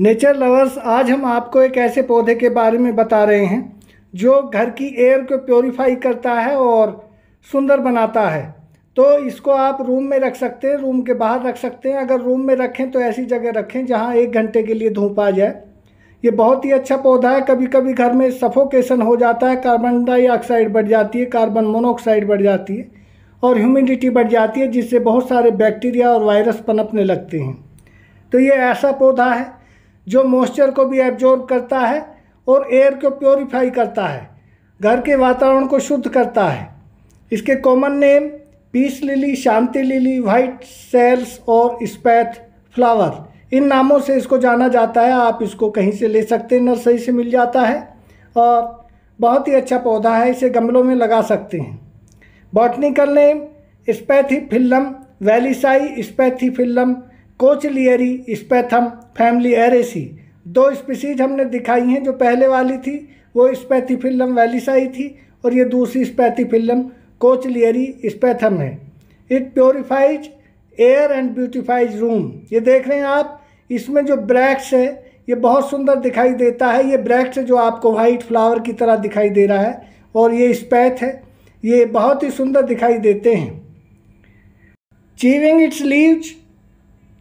Nature lovers आज हम आपको एक ऐसे पौधे के बारे में बता रहे हैं जो घर की एयर को प्योरीफाई करता है और सुंदर बनाता है तो इसको आप रूम में रख सकते हैं रूम के बाहर रख सकते हैं अगर रूम में रखें तो ऐसी जगह रखें जहाँ एक घंटे के लिए धूप आ जाए ये बहुत ही अच्छा पौधा है कभी कभी घर में सफोकेशन हो जाता है कार्बन डाइऑक्साइड बढ़ जाती है कार्बन मोनोऑक्साइड बढ़ जाती है और ह्यूमिडिटी बढ़ जाती है जिससे बहुत सारे बैक्टीरिया और वायरस पनपने लगते हैं तो ये ऐसा पौधा है जो मॉइस्चर को भी एब्जॉर्ब करता है और एयर को प्योरीफाई करता है घर के वातावरण को शुद्ध करता है इसके कॉमन नेम पीस लिली शांति लिली वाइट सेल्स और स्पैथ फ्लावर इन नामों से इसको जाना जाता है आप इसको कहीं से ले सकते हैं नर्सरी से मिल जाता है और बहुत ही अच्छा पौधा है इसे गमलों में लगा सकते हैं botanical name Spathiphyllum wallisii phyllum cochlearispathum family Araceae दो स्पीसीज हमने दिखाई हैं जो पहले वाली थी वो स्पैथिफिल्लम वैलिसाई थी और ये दूसरी स्पैथिफिल्लम कोचलियरी स्पैथम है it purifies air and beautifies room ये देख रहे हैं आप इसमें जो ब्रैक्स है ये बहुत सुंदर दिखाई देता है ये ब्रैक्स जो आपको वाइट फ्लावर की तरह दिखाई दे रहा है और ये स्पैथ है ये बहुत ही सुंदर दिखाई देते हैं chewing its leaves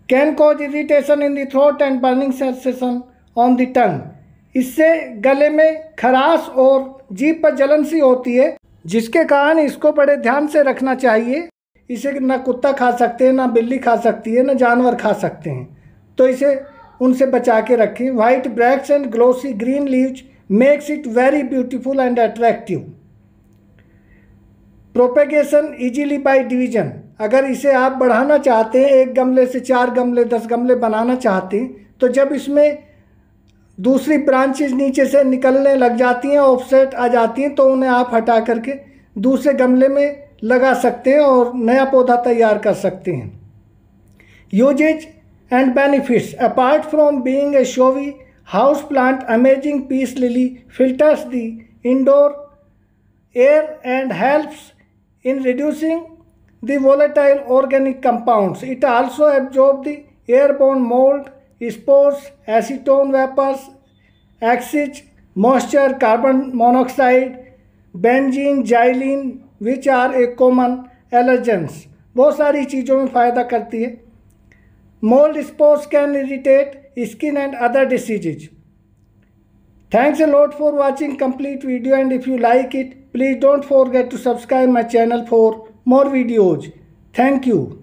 can cause irritation in the throat and burning sensation on the tongue इससे गले में खराश और जीप पर जलन सी होती है जिसके कारण इसको बड़े ध्यान से रखना चाहिए इसे ना कुत्ता खा सकते हैं ना बिल्ली खा सकती है ना जानवर खा सकते हैं तो इसे उनसे बचा के रखें white bracts and glossy green leaves makes it very beautiful and attractive propagation easily by division अगर इसे आप बढ़ाना चाहते हैं एक गमले से चार गमले दस गमले बनाना चाहते हैं तो जब इसमें दूसरी ब्रांचेज नीचे से निकलने लग जाती हैं ऑफसेट आ जाती हैं तो उन्हें आप हटा करके दूसरे गमले में लगा सकते हैं और नया पौधा तैयार कर सकते हैं uses and benefits apart from being a showy house plant amazing peace lily filters the indoor air and helps in reducing The volatile organic compounds. It also absorb the airborne mold, spores, acetone vapors, acids, moisture, carbon monoxide, benzene, xylene, which are a common allergens. बहुत सारी चीज़ों में फ़ायदा करती है mould spores can irritate skin and other diseases thanks a lot for watching complete video and if you like it please don't forget to subscribe my channel for more videos. Thank you.